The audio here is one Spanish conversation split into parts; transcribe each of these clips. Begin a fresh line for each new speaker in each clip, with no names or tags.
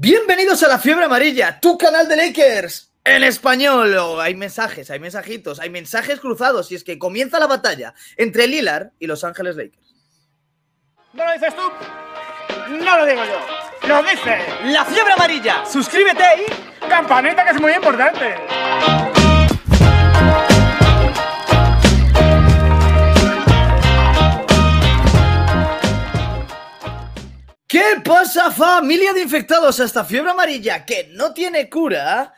Bienvenidos a La Fiebre Amarilla, tu canal de Lakers en español. Oh, hay mensajes, hay mensajitos, hay mensajes cruzados. Y es que comienza la batalla entre Lilar y Los Ángeles Lakers.
¿No lo dices tú? No lo digo yo. Lo dice La Fiebre Amarilla. Suscríbete y... Campanita que es muy importante.
a familia de infectados hasta fiebre amarilla que no tiene cura?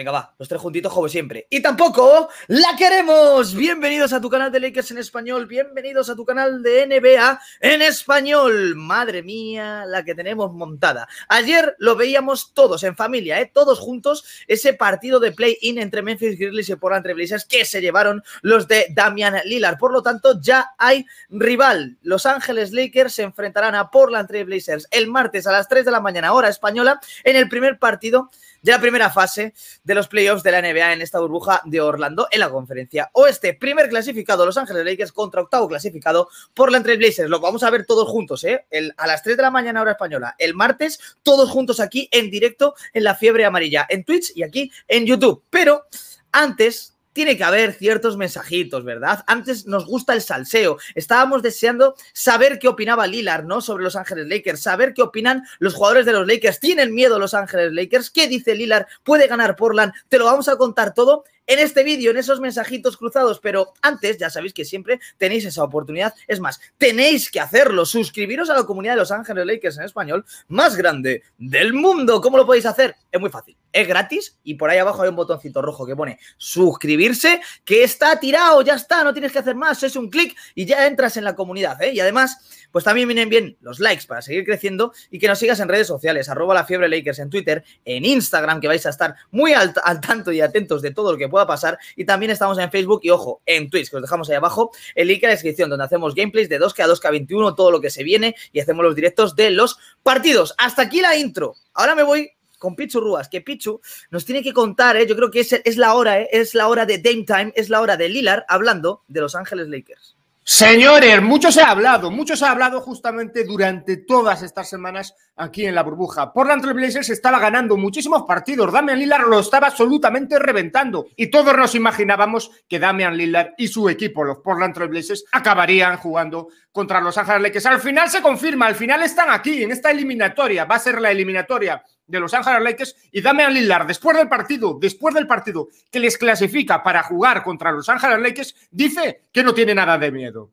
Venga, va, los tres juntitos juego siempre. Y tampoco la queremos. Bienvenidos a tu canal de Lakers en español. Bienvenidos a tu canal de NBA en español. Madre mía, la que tenemos montada. Ayer lo veíamos todos en familia, ¿eh? todos juntos, ese partido de play-in entre Memphis Grizzlies y Portland Blazers que se llevaron los de Damian Lillard. Por lo tanto, ya hay rival. Los Ángeles Lakers se enfrentarán a Portland Blazers el martes a las 3 de la mañana, hora española, en el primer partido de la primera fase de los playoffs de la NBA en esta burbuja de Orlando en la conferencia oeste. Primer clasificado Los Ángeles Lakers contra octavo clasificado por la Entre Blazers. Lo vamos a ver todos juntos, ¿eh? a las 3 de la mañana hora española, el martes, todos juntos aquí en directo en la fiebre amarilla, en Twitch y aquí en YouTube. Pero antes tiene que haber ciertos mensajitos, ¿verdad? Antes nos gusta el salseo. Estábamos deseando saber qué opinaba Lilar, ¿no? Sobre Los Ángeles Lakers, saber qué opinan los jugadores de los Lakers. ¿Tienen miedo Los Ángeles Lakers? ¿Qué dice Lilar? ¿Puede ganar Portland? Te lo vamos a contar todo en este vídeo, en esos mensajitos cruzados, pero antes ya sabéis que siempre tenéis esa oportunidad. Es más, tenéis que hacerlo, suscribiros a la comunidad de Los Ángeles Lakers en español más grande del mundo. ¿Cómo lo podéis hacer? Es muy fácil, es gratis y por ahí abajo hay un botoncito rojo que pone suscribirse, que está tirado, ya está, no tienes que hacer más, es un clic y ya entras en la comunidad. ¿eh? Y además, pues también vienen bien los likes para seguir creciendo y que nos sigas en redes sociales, arroba la fiebre Lakers en Twitter, en Instagram, que vais a estar muy al tanto y atentos de todo lo que pueda a pasar. Y también estamos en Facebook y ojo, en Twitch, que os dejamos ahí abajo el link en la descripción, donde hacemos gameplays de 2K a 2K21, todo lo que se viene y hacemos los directos de los partidos. Hasta aquí la intro. Ahora me voy con Pichu Rúas, que Pichu nos tiene que contar, ¿eh? yo creo que es, es la hora, ¿eh? es la hora de Dame Time, es la hora de Lilar hablando de Los Ángeles Lakers.
Señores, mucho se ha hablado, mucho se ha hablado justamente durante todas estas semanas aquí en la burbuja. Portland Trailblazers estaba ganando muchísimos partidos, Damian Lillard lo estaba absolutamente reventando y todos nos imaginábamos que Damian Lillard y su equipo, los Portland Trailblazers, acabarían jugando contra los Ángeles Lakers. Al final se confirma, al final están aquí en esta eliminatoria, va a ser la eliminatoria de Los Ángeles Lakers y a Lillard, después del partido, después del partido que les clasifica para jugar contra Los Ángeles Lakers, dice que no tiene nada de miedo.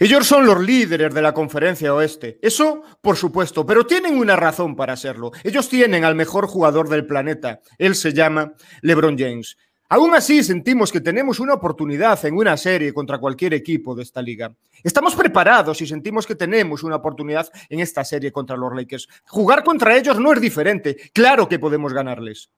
Ellos son los líderes de la conferencia oeste. Eso, por supuesto, pero tienen una razón para serlo. Ellos tienen al mejor jugador del planeta. Él se llama LeBron James. Aún así, sentimos que tenemos una oportunidad en una serie contra cualquier equipo de esta liga. Estamos preparados y sentimos que tenemos una oportunidad en esta serie contra los Lakers. Jugar contra ellos no es diferente. Claro que podemos ganarles.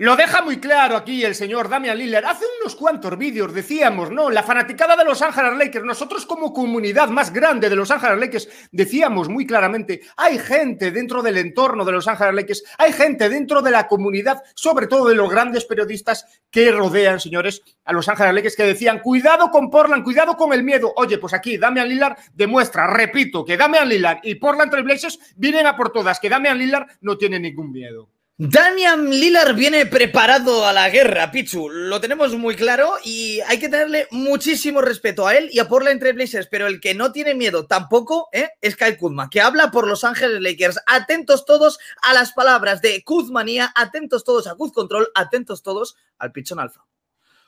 Lo deja muy claro aquí el señor Damian Lillard. Hace unos cuantos vídeos decíamos, ¿no? La fanaticada de los Ángeles Lakers, nosotros como comunidad más grande de los Ángeles Lakers, decíamos muy claramente, hay gente dentro del entorno de los Ángeles Lakers, hay gente dentro de la comunidad, sobre todo de los grandes periodistas que rodean, señores, a los Ángeles Lakers, que decían, cuidado con Portland, cuidado con el miedo. Oye, pues aquí Damian Lillard demuestra, repito, que Damian Lillard y Portland Trailblazers vienen a por todas, que Damian Lillard no
tiene ningún miedo. Damian Lillard viene preparado a la guerra, Pichu. Lo tenemos muy claro y hay que tenerle muchísimo respeto a él y a Portland entre Blazers, pero el que no tiene miedo tampoco ¿eh? es Kyle Kuzma, que habla por Los Ángeles Lakers. Atentos todos a las palabras de Kuzmanía, atentos todos a Kuz Control, atentos todos al Pichon Alfa.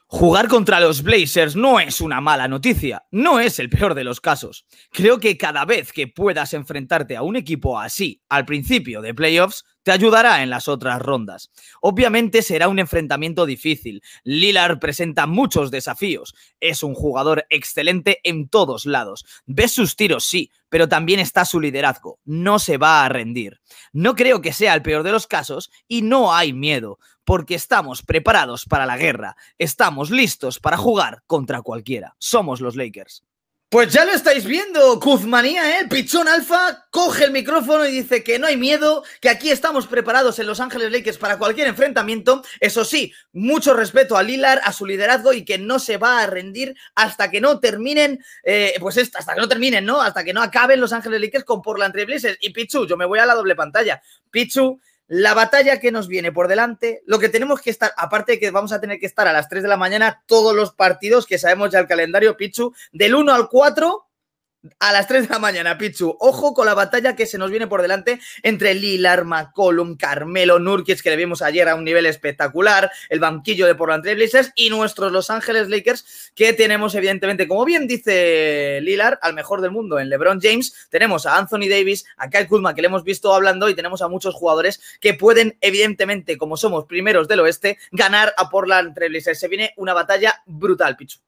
Jugar contra los Blazers no es una mala noticia, no es el peor de los casos. Creo que cada vez que puedas enfrentarte a un equipo así al principio de playoffs, te ayudará en las otras rondas. Obviamente será un enfrentamiento difícil. Lillard presenta muchos desafíos. Es un jugador excelente en todos lados. Ves sus tiros, sí, pero también está su liderazgo. No se va a rendir. No creo que sea el peor de los casos y no hay miedo, porque estamos preparados para la guerra. Estamos listos para jugar contra cualquiera. Somos los Lakers. Pues ya lo estáis viendo, Kuzmanía, ¿eh? Pichón Alfa coge el micrófono y dice que no hay miedo, que aquí estamos preparados en Los Ángeles Lakers para cualquier enfrentamiento. Eso sí, mucho respeto a Lilar, a su liderazgo y que no se va a rendir hasta que no terminen, eh, pues hasta que no terminen, ¿no? Hasta que no acaben Los Ángeles Lakers con Portland Y Pichu, yo me voy a la doble pantalla. Pichu la batalla que nos viene por delante, lo que tenemos que estar, aparte de que vamos a tener que estar a las 3 de la mañana todos los partidos que sabemos ya el calendario, Pichu, del 1 al 4 a las 3 de la mañana, Pichu. Ojo con la batalla que se nos viene por delante entre Lilar, McCollum, Carmelo, Nurkic, que le vimos ayer a un nivel espectacular, el banquillo de Portland Trailblazers y nuestros Los Ángeles Lakers, que tenemos, evidentemente, como bien dice Lilar, al mejor del mundo en LeBron James. Tenemos a Anthony Davis, a Kyle Kuzma, que le hemos visto hablando, y tenemos a muchos jugadores que pueden, evidentemente, como somos primeros del oeste, ganar a Portland Trailblazers. Se viene una batalla brutal, Pichu.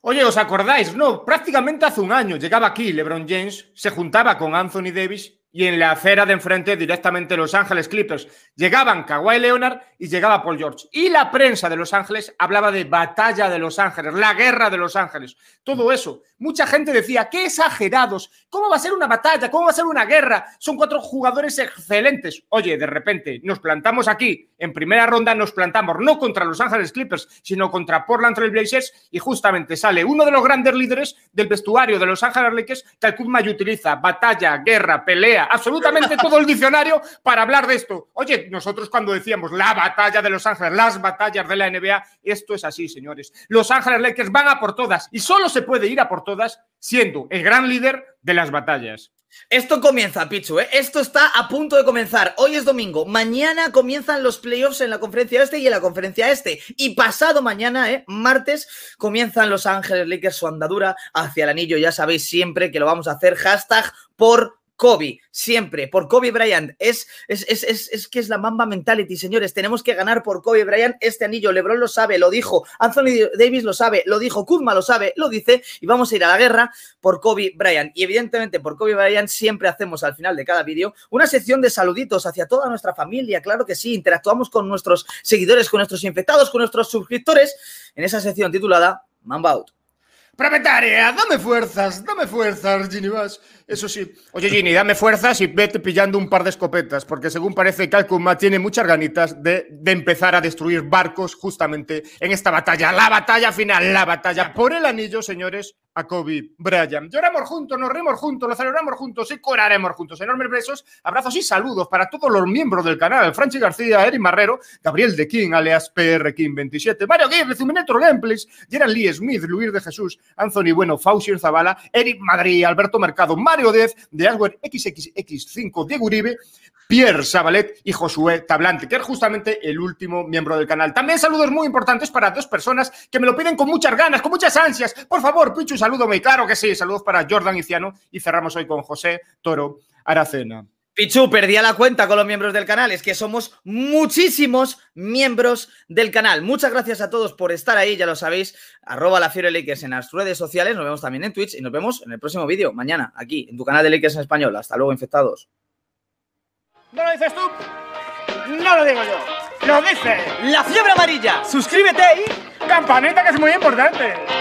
Oye, ¿os acordáis? No, prácticamente hace un año llegaba
aquí LeBron James, se juntaba con Anthony Davis y en la acera de enfrente directamente Los Ángeles Clippers. Llegaban Kawhi Leonard y llegaba Paul George. Y la prensa de Los Ángeles hablaba de batalla de Los Ángeles, la guerra de Los Ángeles, todo eso. Mucha gente decía, qué exagerados, ¿cómo va a ser una batalla? ¿Cómo va a ser una guerra? Son cuatro jugadores excelentes. Oye, de repente nos plantamos aquí, en primera ronda nos plantamos no contra Los Ángeles Clippers, sino contra Portland Trail Blazers y justamente sale uno de los grandes líderes del vestuario de Los Ángeles Lakers que y utiliza, batalla, guerra, pelea, absolutamente todo el diccionario para hablar de esto. Oye, nosotros cuando decíamos la batalla de Los Ángeles, las batallas de la NBA, esto es así, señores. Los Ángeles Lakers van a por todas y solo se puede ir a por todas siendo el gran
líder de las batallas. Esto comienza, Pichu, ¿eh? Esto está a punto de comenzar. Hoy es domingo. Mañana comienzan los playoffs en la conferencia este y en la conferencia este. Y pasado mañana, ¿eh? Martes, comienzan Los Ángeles Lakers su andadura hacia el anillo. Ya sabéis siempre que lo vamos a hacer. Hashtag por Kobe, siempre, por Kobe Bryant. Es, es, que es la Mamba Mentality, señores. Tenemos que ganar por Kobe Bryant este anillo. LeBron lo sabe, lo dijo. Anthony Davis lo sabe, lo dijo. Kuzma lo sabe, lo dice. Y vamos a ir a la guerra por Kobe Bryant. Y evidentemente, por Kobe Bryant siempre hacemos al final de cada vídeo una sección de saluditos hacia toda nuestra familia. Claro que sí, interactuamos con nuestros seguidores, con nuestros infectados, con nuestros suscriptores en esa sección titulada Mamba Out. ¡Propietaria! dame fuerzas, dame fuerzas,
Ginny Eso sí. Oye, Ginny, dame fuerzas y vete pillando un par de escopetas, porque según parece, Calcuma tiene muchas ganitas de, de empezar a destruir barcos justamente en esta batalla. La batalla final, la batalla por el anillo, señores, a Kobe Lloramos juntos, nos reímos juntos, lo celebramos juntos y coraremos juntos. Enormes besos, abrazos y saludos para todos los miembros del canal. Franchi García, Eric Marrero, Gabriel de King, alias PR King 27, Mario Guirre, Zuminetro Gameplays, Gerard Lee Smith, Luis de Jesús, Anthony Bueno, Fausier Zavala, Eric Madrid, Alberto Mercado, Mario Dez, de Aswer XXX5, Diego Uribe, Pierre Sabalet y Josué Tablante, que es justamente el último miembro del canal. También saludos muy importantes para dos personas que me lo piden con muchas ganas, con muchas ansias. Por favor, Pichu, muy Claro que sí. Saludos para Jordan Iciano
y cerramos hoy con José Toro Aracena. Pichu, perdía la cuenta con los miembros del canal. Es que somos muchísimos miembros del canal. Muchas gracias a todos por estar ahí. Ya lo sabéis, arroba la Fiore Lakers en las redes sociales. Nos vemos también en Twitch y nos vemos en el próximo vídeo mañana aquí en tu canal de Lakers en español. Hasta luego, infectados. ¿No lo dices tú? No lo digo yo. Lo dice. La fiebre amarilla. Suscríbete y...
Campanita que es muy importante.